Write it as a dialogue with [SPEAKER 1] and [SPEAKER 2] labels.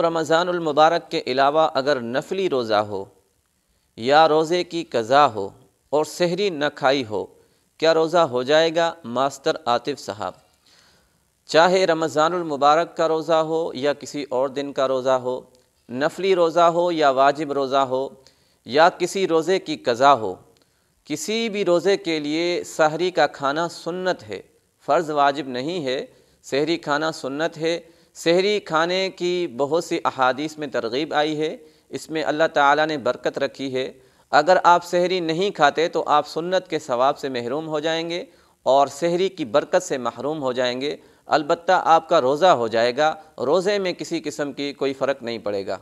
[SPEAKER 1] रमज़ानमबारक के अलावा अगर नफली रोज़ा हो या रोज़े की कज़ा हो और सहरी न खाई हो क्या रोज़ा हो जाएगा मास्टर आतिफ़ साहब चाहे रमज़ानमबारक का रोज़ा हो या किसी और दिन का रोज़ा हो नफली रोज़ा हो या वाजिब रोज़ा हो या किसी रोज़े की कज़ा हो किसी भी रोज़े के लिए सहरी का खाना सुन्नत है फ़र्ज़ वाजिब नहीं है सहरी खाना सुन्नत है शहरी खाने की बहुत सी अहादीस में तरगीब आई है इसमें अल्लाह ताला ने बरकत रखी है अगर आप शहरी नहीं खाते तो आप सुन्नत के सवाब से महरूम हो जाएंगे और शहरी की बरकत से महरूम हो जाएंगे अलबत्ता आपका रोज़ा हो जाएगा रोज़े में किसी किस्म की कोई फ़र्क नहीं पड़ेगा